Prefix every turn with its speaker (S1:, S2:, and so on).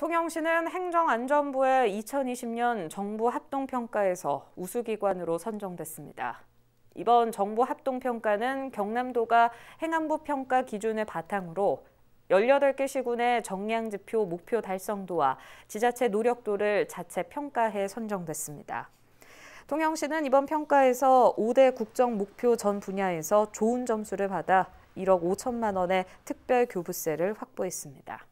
S1: 통영시는 행정안전부의 2020년 정부 합동평가에서 우수기관으로 선정됐습니다. 이번 정부 합동평가는 경남도가 행안부 평가 기준을 바탕으로 18개 시군의 정량지표 목표 달성도와 지자체 노력도를 자체 평가해 선정됐습니다. 통영시는 이번 평가에서 5대 국정 목표 전 분야에서 좋은 점수를 받아 1억 5천만 원의 특별 교부세를 확보했습니다.